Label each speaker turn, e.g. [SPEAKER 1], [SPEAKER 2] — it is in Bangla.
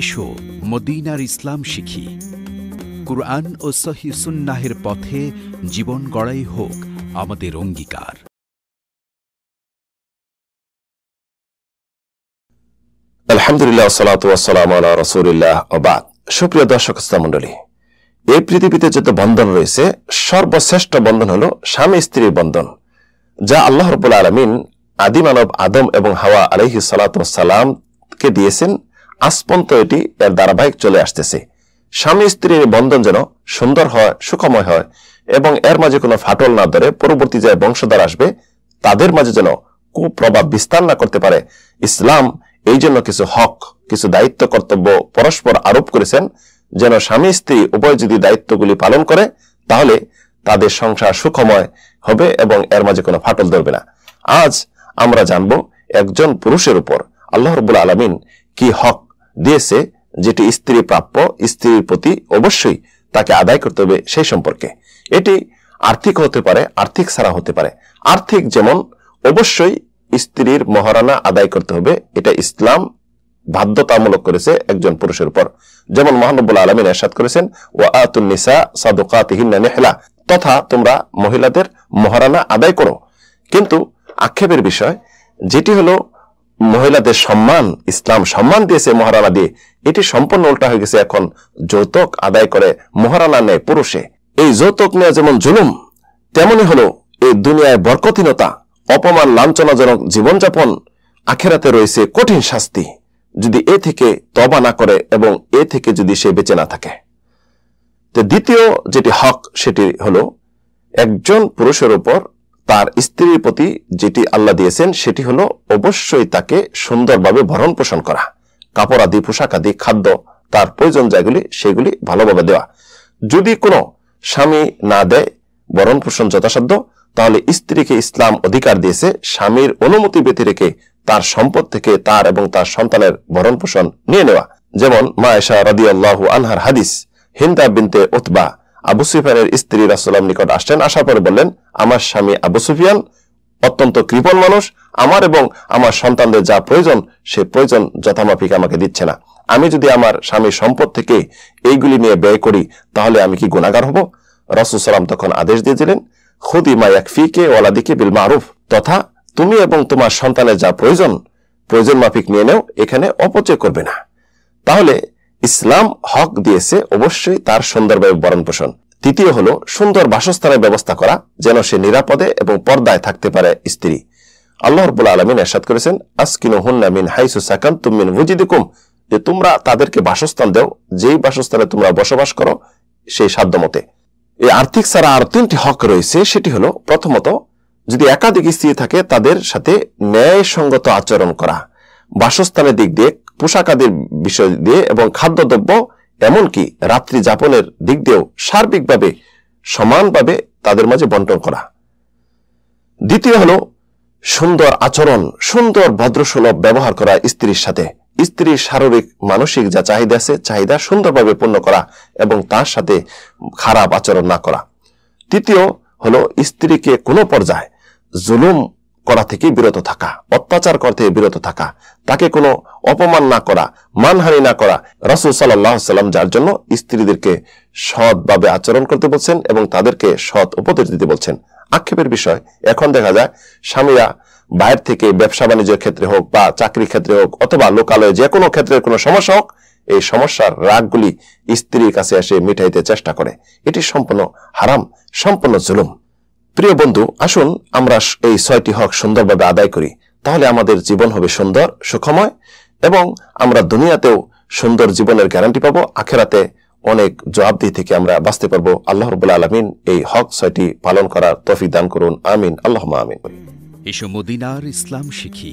[SPEAKER 1] এসো মদিনার ইসলাম শিখি কুরআন ও সহি সুন্নাহের পথে জীবন গড়াই হোক আমাদের অঙ্গীকার আলহামদুলিল্লাহ আল্লাহ রসুলিল্লাহ অবাদ সুপ্রিয় দর্শক মন্ডলী এই পৃথিবীতে যত বন্ধন রয়েছে সর্বশ্রেষ্ঠ বন্ধন হল স্বামী স্ত্রীর বন্ধন যা আল্লাহ রবুল্লা আলমিন আদি মানব আদম এবং হাওয়া আলহি সালাতামকে দিয়েছেন আজ পর্যন্ত এটি এর ধারাবাহিক চলে আসতেছে স্বামী স্ত্রীর বন্ধন যেন সুন্দর হয় সুখময় হয় এবং এর মাঝে কোনো ফাটল না ধরে পরবর্তী যে বংশধার আসবে তাদের মাঝে যেন কুপ্রভাব বিস্তার না করতে পারে ইসলাম এই জন্য কিছু হক কিছু দায়িত্ব কর্তব্য পরস্পর আরোপ করেছেন যেন স্বামী স্ত্রী উভয় যদি দায়িত্বগুলি পালন করে তাহলে তাদের সংসার সুখময় হবে এবং এর মাঝে কোনো ফাটল ধরবে না আজ আমরা জানব একজন পুরুষের উপর আল্লাহ রবুল আলমিন কি হক দিয়েছে যেটি স্ত্রী প্রাপ্য স্ত্রীর প্রতি অবশ্যই তাকে আদায় করতে হবে সেই সম্পর্কে এটি আর্থিক হতে পারে আর্থিক ছাড়া হতে পারে আর্থিক যেমন অবশ্যই স্ত্রীর মহারানা আদায় করতে হবে এটা ইসলাম বাধ্যতামূলক করেছে একজন পুরুষের উপর যেমন মহানবুল আলমিন এরশাদ করেছেন ও আতুল নিসা তিহিনা নেহলা তথা তোমরা মহিলাদের মহারানা আদায় করো কিন্তু আক্ষেপের বিষয় যেটি হলো মহিলাদের সম্মান ইসলাম সম্মান দিয়েছে মহারানা দিয়ে এটি সম্পূর্ণ উল্টা হয়ে গেছে এখন যৌতুক আদায় করে মহারানা নেয় পুরুষে এই যৌতুক নেওয়া যেমন জুলুম তেমনি হলো এই দুনিয়ায় বরকতিনতা অপমান লাঞ্ছনাজনক জীবনযাপন আখেরাতে রয়েছে কঠিন শাস্তি যদি এ থেকে তবা না করে এবং এ থেকে যদি সে বেঁচে না থাকে তো দ্বিতীয় যেটি হক সেটি হলো একজন পুরুষের উপর তার স্ত্রীর প্রতি যেটি আল্লাহ দিয়েছেন সেটি হলো অবশ্যই তাকে সুন্দরভাবে ভরণ পোষণ করা কাপড় আদি পোশাক আদি খাদ্য তার প্রয়োজন যাগুলি সেগুলি ভালোভাবে দেওয়া যদি কোনো স্বামী না দেয় বরণ পোষণ যথাসাধ্য তাহলে স্ত্রীকে ইসলাম অধিকার দিয়েছে স্বামীর অনুমতি ব্যতী রেখে তার সম্পদ থেকে তার এবং তার সন্তানের ভরণ পোষণ নিয়ে নেওয়া যেমন মা এশা রাদি আল্লাহ আনহার হাদিস হিন্দা বিনতে ওতবা আবু সুফিয়ানের স্ত্রী রাসুলাম নিকট আসছেন আসার পরে বললেন আমার স্বামী আবু সুফিয়ান অত্যন্ত কৃপণ মানুষ আমার এবং আমার সন্তানদের যা প্রয়োজন সে প্রয়োজন যথামাফিক আমাকে দিচ্ছে না আমি যদি আমার স্বামীর সম্পদ থেকে এইগুলি নিয়ে ব্যয় করি তাহলে আমি কি গুণাগার হব রসুল সালাম তখন আদেশ দিয়েছিলেন খুদি মা একফিকে ওয়ালাদিকে বিল মারুফ তথা তুমি এবং তোমার সন্তানের যা প্রয়োজন প্রয়োজন মাফিক নিয়ে নেও এখানে অপচয় করবে না তাহলে ইসলাম হক দিয়েছে অবশ্যই তার সুন্দরভাবে বরণ পোষণ তৃতীয় হলো সুন্দর বাসস্থানের ব্যবস্থা করা যেন সে নিরাপদে এবং পর্দায় থাকতে পারে স্ত্রী আলমিন এরশাদ করেছেন হুন্না মিন হাইসু যে তোমরা তাদেরকে বাসস্থান যেই বাসস্থানে তোমরা বসবাস করো সেই সাধ্যমতে এই আর্থিক ছাড়া আর তিনটি হক রয়েছে সেটি হলো প্রথমত যদি একাধিক স্ত্রী থাকে তাদের সাথে ন্যায়সঙ্গত আচরণ করা বাসস্থানের দিক দিয়ে পোশাক আদির বিষয় দিয়ে এবং খাদ্যদ্রব্য এমনকি রাত্রি যাপনের দিক দিয়েও সার্বিকভাবে সমানভাবে তাদের মাঝে বন্টন করা দ্বিতীয় হলো সুন্দর আচরণ সুন্দর ভদ্রসুলভ ব্যবহার করা স্ত্রীর সাথে স্ত্রীর শারীরিক মানসিক যা চাহিদা আছে চাহিদা সুন্দরভাবে পূর্ণ করা এবং তার সাথে খারাপ আচরণ না করা তৃতীয় হলো স্ত্রীকে কোনো পর্যায়ে জুলুম করা থেকে বিরত থাকা অত্যাচার করা থেকে বিরত থাকা তাকে কোনো অপমান না করা মানহানি না করা রাসুল সাল্লাহ সাল্লাম যার জন্য স্ত্রীদেরকে সৎভাবে আচরণ করতে বলছেন এবং তাদেরকে সৎ উপদেশ দিতে বলছেন আক্ষেপের বিষয় এখন দেখা যায় স্বামীরা বাইর থেকে ব্যবসা বাণিজ্যের ক্ষেত্রে হোক বা চাকরির ক্ষেত্রে হোক অথবা লোকালয়ে যে কোনো ক্ষেত্রে কোনো সমস্যা হোক এই সমস্যার রাগগুলি স্ত্রীর কাছে এসে মিটাইতে চেষ্টা করে এটি সম্পূর্ণ হারাম সম্পূর্ণ জুলুম প্রিয় বন্ধু আসুন আমরা এই ছয়টি হক সুন্দরভাবে আদায় করি তাহলে আমাদের জীবন হবে সুন্দর সুখময় এবং আমরা দুনিয়াতেও সুন্দর জীবনের গ্যারান্টি পাবো আখেরাতে অনেক জবাবদি থেকে আমরা বাঁচতে পারবো আল্লাহ রবুল্লা আলমিন এই হক ছয়টি পালন করার তফিক দান করুন আমিন আল্লাহ আমিন এসো ইসলাম শিখি